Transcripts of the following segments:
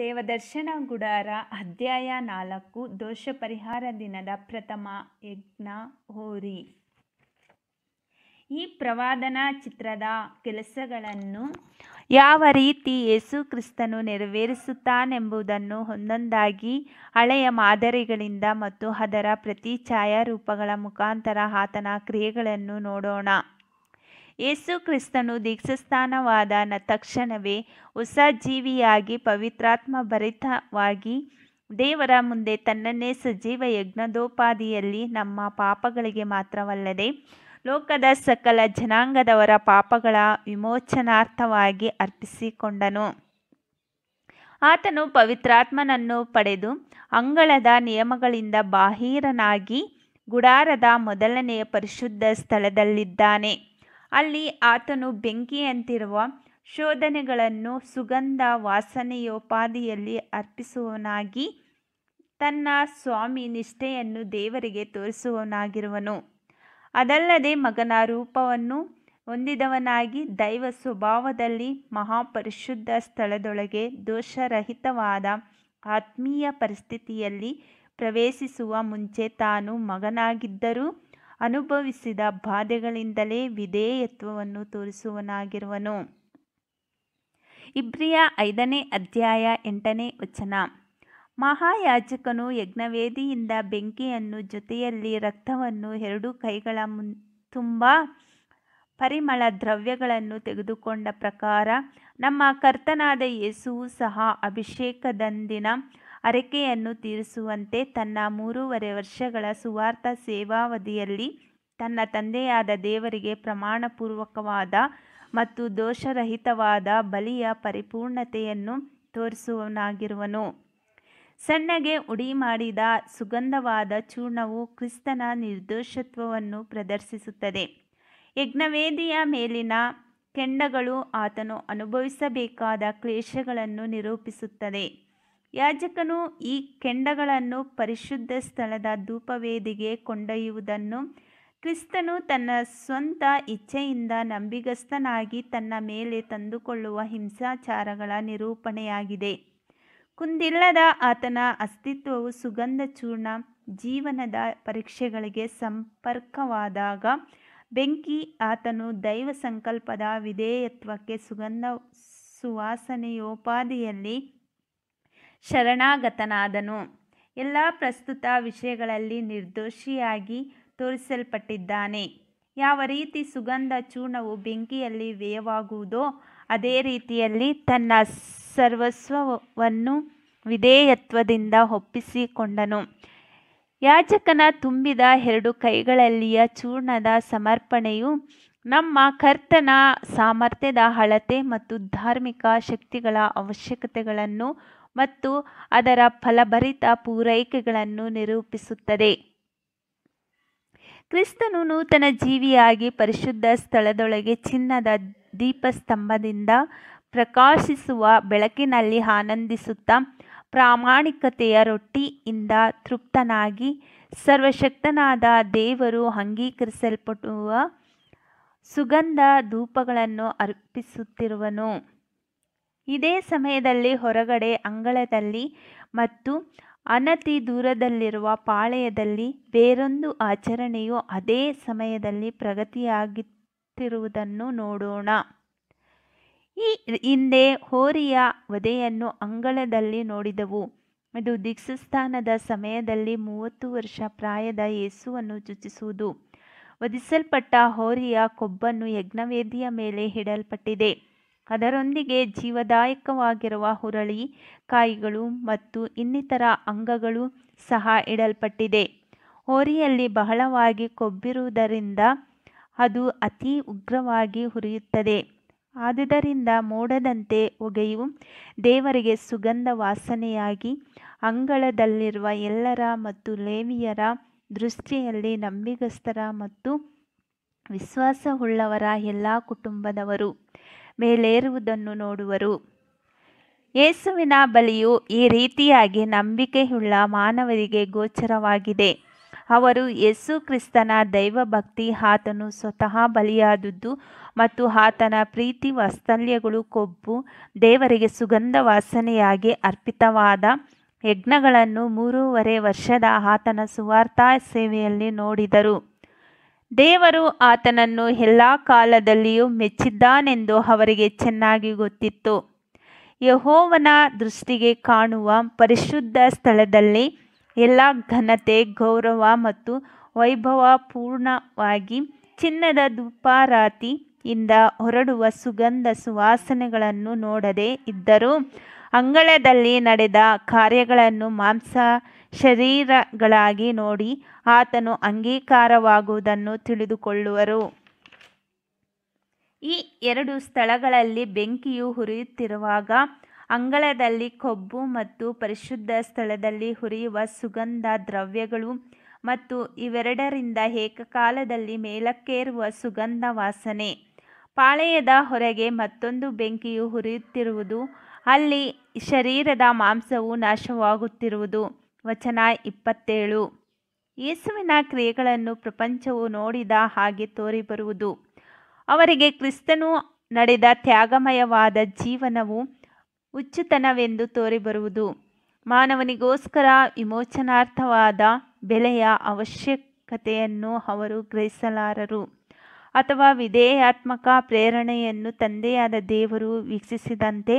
ದೇವದರ್ಶನ ಗುಡಾರ ಅಧ್ಯಾಯ ನಾಲ್ಕು ದೋಷ ಪರಿಹಾರ ದಿನದ ಪ್ರಥಮ ಯಜ್ಞ ಹೋರಿ ಈ ಪ್ರವಾದನ ಚಿತ್ರದ ಕೆಲಸಗಳನ್ನು ಯಾವ ರೀತಿ ಯೇಸು ಕ್ರಿಸ್ತನು ನೆರವೇರಿಸುತ್ತಾನೆಂಬುದನ್ನು ಒಂದೊಂದಾಗಿ ಹಳೆಯ ಮಾದರಿಗಳಿಂದ ಮತ್ತು ಅದರ ಪ್ರತಿ ಛಾಯಾರೂಪಗಳ ಮುಖಾಂತರ ಆತನ ಕ್ರಿಯೆಗಳನ್ನು ನೋಡೋಣ ಯೇಸು ಕ್ರಿಸ್ತನು ನ ತಕ್ಷಣವೇ ಹೊಸ ಜೀವಿಯಾಗಿ ಪವಿತ್ರಾತ್ಮ ಭರಿತವಾಗಿ ದೇವರ ಮುಂದೆ ತನ್ನನ್ನೇ ಸಜೀವ ಯಜ್ಞದೋಪಾದಿಯಲ್ಲಿ ನಮ್ಮ ಪಾಪಗಳಿಗೆ ಮಾತ್ರವಲ್ಲದೆ ಲೋಕದ ಸಕಲ ಜನಾಂಗದವರ ಪಾಪಗಳ ವಿಮೋಚನಾರ್ಥವಾಗಿ ಅರ್ಪಿಸಿಕೊಂಡನು ಆತನು ಪವಿತ್ರಾತ್ಮನನ್ನು ಪಡೆದು ಅಂಗಳದ ನಿಯಮಗಳಿಂದ ಬಾಹಿರನಾಗಿ ಗುಡಾರದ ಮೊದಲನೆಯ ಪರಿಶುದ್ಧ ಸ್ಥಳದಲ್ಲಿದ್ದಾನೆ ಅಲ್ಲಿ ಆತನು ಬೆಂಕಿಯಂತಿರುವ ಶೋಧನೆಗಳನ್ನು ಸುಗಂಧ ವಾಸನೆಯೋಪಾದಿಯಲ್ಲಿ ಅರ್ಪಿಸುವವನಾಗಿ ತನ್ನ ಸ್ವಾಮಿ ನಿಷ್ಠೆಯನ್ನು ದೇವರಿಗೆ ತೋರಿಸುವವನಾಗಿರುವನು ಅದಲ್ಲದೆ ಮಗನ ರೂಪವನ್ನು ಹೊಂದಿದವನಾಗಿ ದೈವ ಸ್ವಭಾವದಲ್ಲಿ ಮಹಾಪರಿಶುದ್ಧ ಸ್ಥಳದೊಳಗೆ ದೋಷರಹಿತವಾದ ಆತ್ಮೀಯ ಪರಿಸ್ಥಿತಿಯಲ್ಲಿ ಪ್ರವೇಶಿಸುವ ಮುಂಚೆ ತಾನು ಮಗನಾಗಿದ್ದರೂ ಅನುಭವಿಸಿದ ಬಾಧೆಗಳಿಂದಲೇ ವಿಧೇಯತ್ವವನ್ನು ತೋರಿಸುವನಾಗಿರುವನು ಇಬ್ರಿಯ ಐದನೇ ಅಧ್ಯಾಯ ಎಂಟನೇ ವಚನ ಮಹಾಯಾಜಕನು ಯಜ್ಞವೇದಿಯಿಂದ ಬೆಂಕಿಯನ್ನು ಜೊತೆಯಲ್ಲಿ ರಕ್ತವನ್ನು ಎರಡು ಕೈಗಳ ಮುನ್ ತುಂಬ ಪರಿಮಳ ದ್ರವ್ಯಗಳನ್ನು ತೆಗೆದುಕೊಂಡ ಪ್ರಕಾರ ನಮ್ಮ ಕರ್ತನಾದ ಯೇಸುವು ಸಹ ಅಭಿಷೇಕದಂದಿನ ಅರಕೆಯನ್ನು ತೀರಿಸುವಂತೆ ತನ್ನ ಮೂರುವರೆ ವರ್ಷಗಳ ಸುವಾರ್ಥ ಸೇವಾವಧಿಯಲ್ಲಿ ತನ್ನ ತಂದೆಯಾದ ದೇವರಿಗೆ ಪ್ರಮಾಣಪೂರ್ವಕವಾದ ಮತ್ತು ದೋಷರಹಿತವಾದ ಬಲಿಯ ಪರಿಪೂರ್ಣತೆಯನ್ನು ತೋರಿಸುವನಾಗಿರುವನು ಸಣ್ಣಗೆ ಉಡಿ ಮಾಡಿದ ಸುಗಂಧವಾದ ಚೂರ್ಣವು ಕ್ರಿಸ್ತನ ನಿರ್ದೋಷತ್ವವನ್ನು ಪ್ರದರ್ಶಿಸುತ್ತದೆ ಯಜ್ಞವೇದಿಯ ಮೇಲಿನ ಕೆಂಡಗಳು ಆತನು ಅನುಭವಿಸಬೇಕಾದ ಕ್ಲೇಶಗಳನ್ನು ನಿರೂಪಿಸುತ್ತದೆ ಯಾಜಕನು ಈ ಕೆಂಡಗಳನ್ನು ಪರಿಶುದ್ಧ ಸ್ಥಳದ ಧೂಪವೇದಿಗೆ ಕೊಂಡೊಯ್ಯುವುದನ್ನು ಕ್ರಿಸ್ತನು ತನ್ನ ಸ್ವಂತ ಇಚ್ಛೆಯಿಂದ ನಂಬಿಗಸ್ತನಾಗಿ ತನ್ನ ಮೇಲೆ ತಂದುಕೊಳ್ಳುವ ಹಿಂಸಾಚಾರಗಳ ನಿರೂಪಣೆಯಾಗಿದೆ ಕುಂದಿಲ್ಲದ ಆತನ ಅಸ್ತಿತ್ವವು ಸುಗಂಧ ಚೂರ್ಣ ಜೀವನದ ಪರೀಕ್ಷೆಗಳಿಗೆ ಸಂಪರ್ಕವಾದಾಗ ಬೆಂಕಿ ಆತನು ದೈವ ಸಂಕಲ್ಪದ ವಿಧೇಯತ್ವಕ್ಕೆ ಸುಗಂಧ ಸುವಾಸನೆಯೋಪಾದಿಯಲ್ಲಿ ಶರಣಾಗತನಾದನು ಎಲ್ಲ ಪ್ರಸ್ತುತ ವಿಷಯಗಳಲ್ಲಿ ನಿರ್ದೋಷಿಯಾಗಿ ತೋರಿಸಲ್ಪಟ್ಟಿದ್ದಾನೆ ಯಾವ ರೀತಿ ಸುಗಂಧ ಚೂರ್ಣವು ಬೆಂಕಿಯಲ್ಲಿ ವ್ಯಯವಾಗುವುದೋ ಅದೇ ರೀತಿಯಲ್ಲಿ ತನ್ನ ಸರ್ವಸ್ವವನ್ನು ವಿಧೇಯತ್ವದಿಂದ ಒಪ್ಪಿಸಿಕೊಂಡನು ಯಾಜಕನ ತುಂಬಿದ ಎರಡು ಕೈಗಳಲ್ಲಿಯ ಚೂರ್ಣದ ಸಮರ್ಪಣೆಯು ನಮ್ಮ ಕರ್ತನ ಸಾಮರ್ಥ್ಯದ ಅಳತೆ ಮತ್ತು ಧಾರ್ಮಿಕ ಶಕ್ತಿಗಳ ಅವಶ್ಯಕತೆಗಳನ್ನು ಮತ್ತು ಅದರ ಫಲಭರಿತ ಪೂರೈಕೆಗಳನ್ನು ನಿರೂಪಿಸುತ್ತದೆ ಕ್ರಿಸ್ತನು ನೂತನ ಜೀವಿಯಾಗಿ ಪರಿಶುದ್ಧ ಸ್ಥಳದೊಳಗೆ ಚಿನ್ನದ ದೀಪಸ್ತಂಭದಿಂದ ಪ್ರಕಾಶಿಸುವ ಬೆಳಕಿನಲ್ಲಿ ಆನಂದಿಸುತ್ತಾ ಪ್ರಾಮಾಣಿಕತೆಯ ರೊಟ್ಟಿಯಿಂದ ತೃಪ್ತನಾಗಿ ಸರ್ವಶಕ್ತನಾದ ದೇವರು ಅಂಗೀಕರಿಸಲ್ಪಡುವ ಸುಗಂಧ ಧೂಪಗಳನ್ನು ಅರ್ಪಿಸುತ್ತಿರುವನು ಇದೇ ಸಮಯದಲ್ಲಿ ಹೊರಗಡೆ ಅಂಗಳದಲ್ಲಿ ಮತ್ತು ಅನತಿ ದೂರದಲ್ಲಿರುವ ಪಾಳೆಯದಲ್ಲಿ ಬೇರೊಂದು ಆಚರಣೆಯು ಅದೇ ಸಮಯದಲ್ಲಿ ಪ್ರಗತಿಯಾಗುತ್ತಿರುವುದನ್ನು ನೋಡೋಣ ಈ ಹಿಂದೆ ಹೋರಿಯ ವಧೆಯನ್ನು ಅಂಗಳದಲ್ಲಿ ನೋಡಿದವು ಇದು ದೀಕ್ಷಸ್ಥಾನದ ಸಮಯದಲ್ಲಿ ಮೂವತ್ತು ವರ್ಷ ಪ್ರಾಯದ ಯೇಸುವನ್ನು ಸೂಚಿಸುವುದು ವಧಿಸಲ್ಪಟ್ಟ ಹೋರಿಯ ಕೊಬ್ಬನ್ನು ಯಜ್ಞವೇದಿಯ ಮೇಲೆ ಇಡಲ್ಪಟ್ಟಿದೆ ಅದರೊಂದಿಗೆ ಜೀವದಾಯಕವಾಗಿರುವ ಹುರಳಿ ಕಾಯಿಗಳು ಮತ್ತು ಇನ್ನಿತರ ಅಂಗಗಳು ಸಹ ಇಡಲ್ಪಟ್ಟಿದೆ ಹೋರಿಯಲ್ಲಿ ಬಹಳವಾಗಿ ಕೊಬ್ಬಿರುವುದರಿಂದ ಅದು ಅತಿ ಉಗ್ರವಾಗಿ ಹುರಿಯುತ್ತದೆ ಆದುದರಿಂದ ಮೋಡದಂತೆ ಒಗೆಯು ದೇವರಿಗೆ ಸುಗಂಧ ವಾಸನೆಯಾಗಿ ಅಂಗಳದಲ್ಲಿರುವ ಎಲ್ಲರ ಮತ್ತು ಲೇವಿಯರ ದೃಷ್ಟಿಯಲ್ಲಿ ನಂಬಿಗಸ್ತರ ಮತ್ತು ವಿಶ್ವಾಸವುಳ್ಳವರ ಎಲ್ಲ ಕುಟುಂಬದವರು ಮೇಲೇರುವುದನ್ನು ನೋಡುವರು ಯೇಸುವಿನ ಬಲಿಯು ಈ ರೀತಿಯಾಗಿ ನಂಬಿಕೆಯುಳ್ಳ ಮಾನವರಿಗೆ ಗೋಚರವಾಗಿದೆ ಅವರು ಯೇಸು ಕ್ರಿಸ್ತನ ದೈವಭಕ್ತಿ ಆತನು ಸ್ವತಃ ಬಲಿಯಾದದ್ದು ಮತ್ತು ಆತನ ಪ್ರೀತಿ ವಾಸ್ತಲ್ಯಗಳು ಕೊಬ್ಬು ದೇವರಿಗೆ ಸುಗಂಧ ವಾಸನೆಯಾಗಿ ಅರ್ಪಿತವಾದ ಯಜ್ಞಗಳನ್ನು ಮೂರೂವರೆ ವರ್ಷದ ಆತನ ಸುವಾರ್ತಾ ಸೇವೆಯಲ್ಲಿ ನೋಡಿದರು ದೇವರು ಆತನನ್ನು ಎಲ್ಲ ಕಾಲದಲ್ಲಿಯೂ ಮೆಚ್ಚಿದ್ದಾನೆಂದು ಅವರಿಗೆ ಚೆನ್ನಾಗಿ ಗೊತ್ತಿತ್ತು ಯಹೋವನ ದೃಷ್ಟಿಗೆ ಕಾಣುವ ಪರಿಶುದ್ಧ ಸ್ಥಳದಲ್ಲಿ ಎಲ್ಲ ಘನತೆ ಗೌರವ ಮತ್ತು ವೈಭವ ಪೂರ್ಣವಾಗಿ ಚಿನ್ನದ ದುಪಾರಾತಿಯಿಂದ ಹೊರಡುವ ಸುಗಂಧ ಸುವಾಸನೆಗಳನ್ನು ನೋಡದೆ ಇದ್ದರೂ ಅಂಗಳದಲ್ಲಿ ನಡೆದ ಕಾರ್ಯಗಳನ್ನು ಮಾಂಸ ಶರೀರಗಳಾಗಿ ನೋಡಿ ಆತನು ಅಂಗೀಕಾರವಾಗುವುದನ್ನು ತಿಳಿದುಕೊಳ್ಳುವರು ಈ ಎರಡು ಸ್ಥಳಗಳಲ್ಲಿ ಬೆಂಕಿಯು ಹುರಿಯುತ್ತಿರುವಾಗ ಅಂಗಳದಲ್ಲಿ ಕೊಬ್ಬು ಮತ್ತು ಪರಿಶುದ್ಧ ಸ್ಥಳದಲ್ಲಿ ಹುರಿಯುವ ಸುಗಂಧ ದ್ರವ್ಯಗಳು ಮತ್ತು ಇವೆರಡರಿಂದ ಏಕಕಾಲದಲ್ಲಿ ಮೇಲಕ್ಕೇರುವ ಸುಗಂಧ ವಾಸನೆ ಪಾಳೆಯದ ಹೊರಗೆ ಮತ್ತೊಂದು ಬೆಂಕಿಯು ಹುರಿಯುತ್ತಿರುವುದು ಅಲ್ಲಿ ಶರೀರದ ಮಾಂಸವು ನಾಶವಾಗುತ್ತಿರುವುದು ವಚನ ಇಪ್ಪತ್ತೇಳು ಯೇಸುವಿನ ಕ್ರಿಯೆಗಳನ್ನು ಪ್ರಪಂಚವು ನೋಡಿದ ಹಾಗೆ ತೋರಿಬರುವುದು ಅವರಿಗೆ ಕ್ರಿಸ್ತನು ನಡೆದ ತ್ಯಾಗಮಯವಾದ ಜೀವನವು ಉಚ್ಚುತನವೆಂದು ತೋರಿಬರುವುದು ಮಾನವನಿಗೋಸ್ಕರ ವಿಮೋಚನಾರ್ಥವಾದ ಬೆಲೆಯ ಅವಶ್ಯಕತೆಯನ್ನು ಅವರು ಗ್ರಹಿಸಲಾರರು ಅಥವಾ ವಿಧೇಯಾತ್ಮಕ ಪ್ರೇರಣೆಯನ್ನು ತಂದೆಯಾದ ದೇವರು ವೀಕ್ಷಿಸಿದಂತೆ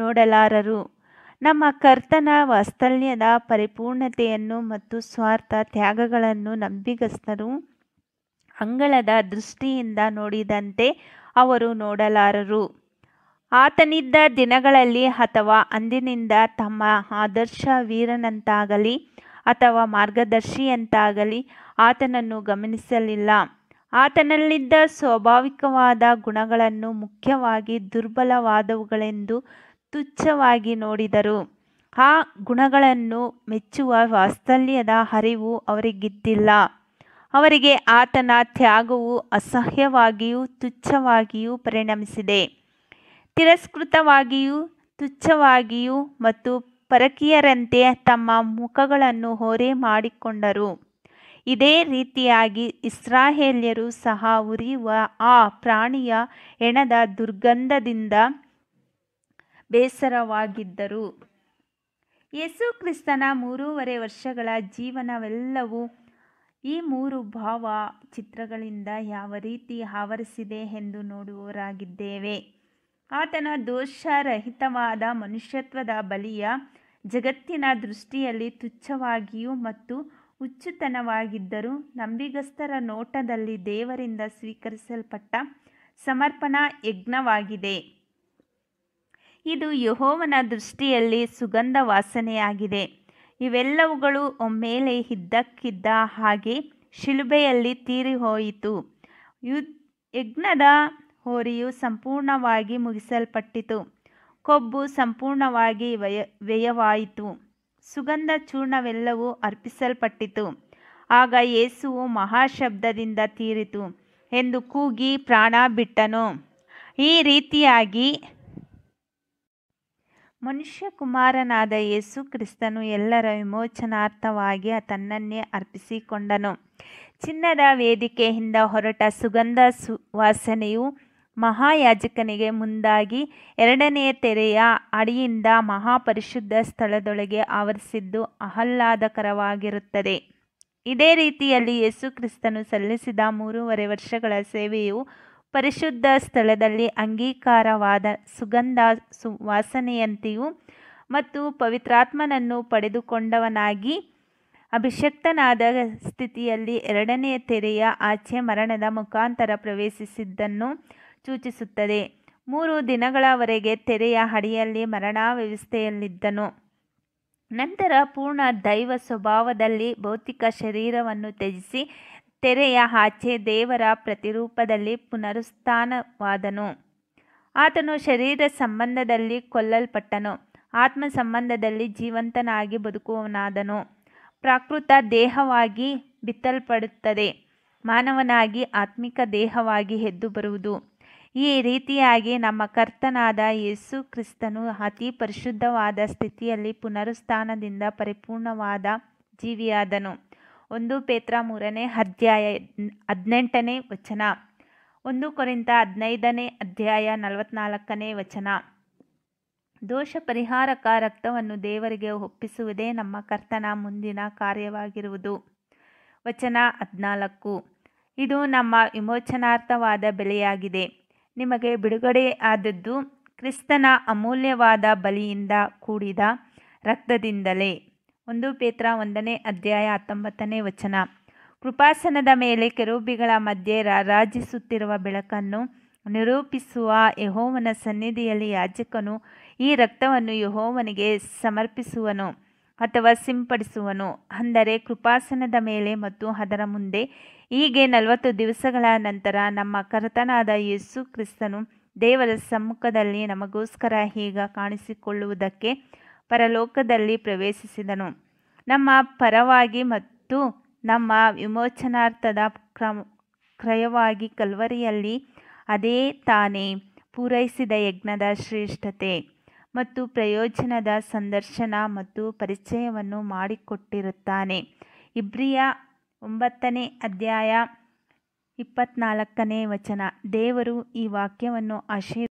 ನೋಡಲಾರರು ನಮ್ಮ ಕರ್ತನ ವಾಸ್ತಲ್ಯದ ಪರಿಪೂರ್ಣತೆಯನ್ನು ಮತ್ತು ಸ್ವಾರ್ಥ ತ್ಯಾಗಗಳನ್ನು ನಂಬಿಗಸ್ತರು ಅಂಗಳದ ದೃಷ್ಟಿಯಿಂದ ನೋಡಿದಂತೆ ಅವರು ನೋಡಲಾರರು ಆತನಿದ್ದ ದಿನಗಳಲ್ಲಿ ಅಥವಾ ಅಂದಿನಿಂದ ತಮ್ಮ ಆದರ್ಶ ವೀರನಂತಾಗಲಿ ಅಥವಾ ಮಾರ್ಗದರ್ಶಿಯಂತಾಗಲಿ ಆತನನ್ನು ಗಮನಿಸಲಿಲ್ಲ ಆತನಲ್ಲಿದ್ದ ಸ್ವಾಭಾವಿಕವಾದ ಗುಣಗಳನ್ನು ಮುಖ್ಯವಾಗಿ ದುರ್ಬಲವಾದವುಗಳೆಂದು ತುಚ್ಛವಾಗಿ ನೋಡಿದರು ಆ ಗುಣಗಳನ್ನು ಮೆಚ್ಚುವ ವಾತ್ಸಲ್ಯದ ಹರಿವು ಅವರಿಗಿದ್ದಿಲ್ಲ ಅವರಿಗೆ ಆತನ ತ್ಯಾಗವು ಅಸಹ್ಯವಾಗಿಯೂ ತುಚ್ಛವಾಗಿಯೂ ಪರಿಣಮಿಸಿದೆ ತಿರಸ್ಕೃತವಾಗಿಯೂ ತುಚ್ಛವಾಗಿಯೂ ಮತ್ತು ಪರಕೀಯರಂತೆ ತಮ್ಮ ಮುಖಗಳನ್ನು ಹೊರೆ ಮಾಡಿಕೊಂಡರು ಇದೇ ರೀತಿಯಾಗಿ ಇಸ್ರಾಹೇಲ್ಯರು ಸಹ ಉರಿಯುವ ಆ ಪ್ರಾಣಿಯ ಹೆಣದ ದುರ್ಗಂಧದಿಂದ ಬೇಸರವಾಗಿದ್ದರು ಯೇಸು ಕ್ರಿಸ್ತನ ಮೂರೂವರೆ ವರ್ಷಗಳ ಜೀವನವೆಲ್ಲವೂ ಈ ಮೂರು ಭಾವ ಚಿತ್ರಗಳಿಂದ ಯಾವ ರೀತಿ ಆವರಿಸಿದೆ ಎಂದು ನೋಡುವವರಾಗಿದ್ದೇವೆ ಆತನ ದೋಷರಹಿತವಾದ ಮನುಷ್ಯತ್ವದ ಬಲಿಯ ಜಗತ್ತಿನ ದೃಷ್ಟಿಯಲ್ಲಿ ತುಚ್ಛವಾಗಿಯೂ ಮತ್ತು ಹುಚ್ಚುತನವಾಗಿದ್ದರೂ ನಂಬಿಗಸ್ತರ ನೋಟದಲ್ಲಿ ದೇವರಿಂದ ಸ್ವೀಕರಿಸಲ್ಪಟ್ಟ ಸಮರ್ಪಣಾ ಯಜ್ಞವಾಗಿದೆ ಇದು ಯಹೋವನ ದೃಷ್ಟಿಯಲ್ಲಿ ಸುಗಂಧ ವಾಸನೆಯಾಗಿದೆ ಇವೆಲ್ಲವುಗಳು ಒಮ್ಮೆಲೆ ಇದ್ದಕ್ಕಿದ್ದ ಹಾಗೆ ಶಿಲುಬೆಯಲ್ಲಿ ತೀರಿಹೋಯಿತು ಯು ಯಜ್ಞದ ಹೋರಿಯು ಸಂಪೂರ್ಣವಾಗಿ ಮುಗಿಸಲ್ಪಟ್ಟಿತು ಕೊಬ್ಬು ಸಂಪೂರ್ಣವಾಗಿ ವ್ಯಯ ವ್ಯಯವಾಯಿತು ಸುಗಂಧ ಚೂರ್ಣವೆಲ್ಲವೂ ಅರ್ಪಿಸಲ್ಪಟ್ಟಿತು ಆಗ ಯೇಸುವು ಮಹಾಶಬ್ದದಿಂದ ತೀರಿತು ಎಂದು ಕೂಗಿ ಪ್ರಾಣ ಬಿಟ್ಟನು ಈ ರೀತಿಯಾಗಿ ಮನುಷ್ಯ ಕುಮಾರನಾದ ಯೇಸು ಕ್ರಿಸ್ತನು ಎಲ್ಲರ ವಿಮೋಚನಾರ್ಥವಾಗಿ ತನ್ನನ್ನೇ ಅರ್ಪಿಸಿಕೊಂಡನು ಚಿನ್ನದ ವೇದಿಕೆಯಿಂದ ಹೊರಟ ಸುಗಂಧ ಸುವಾಸನೆಯು ಮಹಾಯಾಜಕನಿಗೆ ಮುಂದಾಗಿ ಎರಡನೆಯ ತೆರೆಯ ಅಡಿಯಿಂದ ಮಹಾಪರಿಶುದ್ಧ ಸ್ಥಳದೊಳಗೆ ಆವರಿಸಿದ್ದು ಆಹ್ಲಾದಕರವಾಗಿರುತ್ತದೆ ಇದೇ ರೀತಿಯಲ್ಲಿ ಯೇಸು ಕ್ರಿಸ್ತನು ಸಲ್ಲಿಸಿದ ಮೂರುವರೆ ವರ್ಷಗಳ ಸೇವೆಯು ಪರಿಶುದ್ಧ ಸ್ಥಳದಲ್ಲಿ ಅಂಗೀಕಾರವಾದ ಸುಗಂಧ ಸುವಾಸನೆಯಂತೆಯೂ ಮತ್ತು ಪವಿತ್ರಾತ್ಮನನ್ನು ಪಡೆದುಕೊಂಡವನಾಗಿ ಅಭಿಷಕ್ತನಾದ ಸ್ಥಿತಿಯಲ್ಲಿ ಎರಡನೆಯ ತೆರೆಯ ಆಚೆ ಮರಣದ ಮುಖಾಂತರ ಪ್ರವೇಶಿಸಿದ್ದನ್ನು ಸೂಚಿಸುತ್ತದೆ ಮೂರು ದಿನಗಳವರೆಗೆ ತೆರೆಯ ಹಡಿಯಲ್ಲಿ ಮರಣ ವ್ಯವಸ್ಥೆಯಲ್ಲಿದ್ದನು ನಂತರ ಪೂರ್ಣ ದೈವ ಸ್ವಭಾವದಲ್ಲಿ ಭೌತಿಕ ಶರೀರವನ್ನು ತ್ಯಜಿಸಿ ತೆರೆಯ ಆಚೆ ದೇವರ ಪ್ರತಿರೂಪದಲ್ಲಿ ಪುನರುಸ್ಥಾನವಾದನು ಆತನು ಶರೀರ ಸಂಬಂಧದಲ್ಲಿ ಕೊಲ್ಲಲ್ಪಟ್ಟನು ಆತ್ಮ ಸಂಬಂಧದಲ್ಲಿ ಜೀವಂತನಾಗಿ ಬದುಕುವನಾದನು ಪ್ರಾಕೃತ ದೇಹವಾಗಿ ಬಿತ್ತಲ್ಪಡುತ್ತದೆ ಮಾನವನಾಗಿ ಆತ್ಮಿಕ ದೇಹವಾಗಿ ಎದ್ದು ಬರುವುದು ಈ ರೀತಿಯಾಗಿ ನಮ್ಮ ಕರ್ತನಾದ ಯೇಸು ಕ್ರಿಸ್ತನು ಅತಿ ಪರಿಶುದ್ಧವಾದ ಸ್ಥಿತಿಯಲ್ಲಿ ಪುನರುಸ್ಥಾನದಿಂದ ಪರಿಪೂರ್ಣವಾದ ಜೀವಿಯಾದನು ಒಂದು ಪೇತ್ರ ಮೂರನೇ ಅಧ್ಯಾಯ ಹದಿನೆಂಟನೇ ವಚನ ಒಂದು ಕೊರಿಂತ ಹದಿನೈದನೇ ಅಧ್ಯಾಯ ನಲವತ್ನಾಲ್ಕನೇ ವಚನ ದೋಷ ಪರಿಹಾರಕ ರಕ್ತವನ್ನು ದೇವರಿಗೆ ಒಪ್ಪಿಸುವುದೇ ನಮ್ಮ ಕರ್ತನ ಮುಂದಿನ ಕಾರ್ಯವಾಗಿರುವುದು ವಚನ ಹದಿನಾಲ್ಕು ಇದು ನಮ್ಮ ವಿಮೋಚನಾರ್ಥವಾದ ಬೆಲೆಯಾಗಿದೆ ನಿಮಗೆ ಬಿಡುಗಡೆ ಆದದ್ದು ಕ್ರಿಸ್ತನ ಅಮೂಲ್ಯವಾದ ಬಲಿಯಿಂದ ಕೂಡಿದ ರಕ್ತದಿಂದಲೇ ಒಂದು ಪೇತ್ರ ಒಂದನೇ ಅಧ್ಯಾಯ ಹತ್ತೊಂಬತ್ತನೇ ವಚನ ಕೃಪಾಸನದ ಮೇಲೆ ಕೆರೂಬಿಗಳ ಮಧ್ಯೆ ರಾಜಿಸುತ್ತಿರುವ ಬೆಳಕನ್ನು ನಿರೂಪಿಸುವ ಯಹೋವನ ಸನ್ನಿಧಿಯಲ್ಲಿ ಯಾಜಕನು ಈ ರಕ್ತವನ್ನು ಯಹೋವನಿಗೆ ಸಮರ್ಪಿಸುವನು ಅಥವಾ ಸಿಂಪಡಿಸುವನು ಅಂದರೆ ಕೃಪಾಸನದ ಮೇಲೆ ಮತ್ತು ಅದರ ಮುಂದೆ ಹೀಗೆ ನಲವತ್ತು ದಿವಸಗಳ ನಂತರ ನಮ್ಮ ಕರ್ತನಾದ ಯೇಸು ಕ್ರಿಸ್ತನು ದೇವರ ಸಮ್ಮುಖದಲ್ಲಿ ನಮಗೋಸ್ಕರ ಈಗ ಕಾಣಿಸಿಕೊಳ್ಳುವುದಕ್ಕೆ ಪರಲೋಕದಲ್ಲಿ ಪ್ರವೇಶಿಸಿದನು ನಮ್ಮ ಪರವಾಗಿ ಮತ್ತು ನಮ್ಮ ವಿಮೋಚನಾರ್ಥದ ಕ್ರಮ ಕ್ರಯವಾಗಿ ಕಲ್ವರಿಯಲ್ಲಿ ಅದೇ ತಾನೇ ಪೂರೈಸಿದ ಯಜ್ಞದ ಶ್ರೇಷ್ಠತೆ ಮತ್ತು ಪ್ರಯೋಜನದ ಸಂದರ್ಶನ ಮತ್ತು ಪರಿಚಯವನ್ನು ಮಾಡಿಕೊಟ್ಟಿರುತ್ತಾನೆ ಇಬ್ರಿಯ ಒಂಬತ್ತನೇ ಅಧ್ಯಾಯ ಇಪ್ಪತ್ನಾಲ್ಕನೇ ವಚನ ದೇವರು ಈ ವಾಕ್ಯವನ್ನು ಆಶೀರ್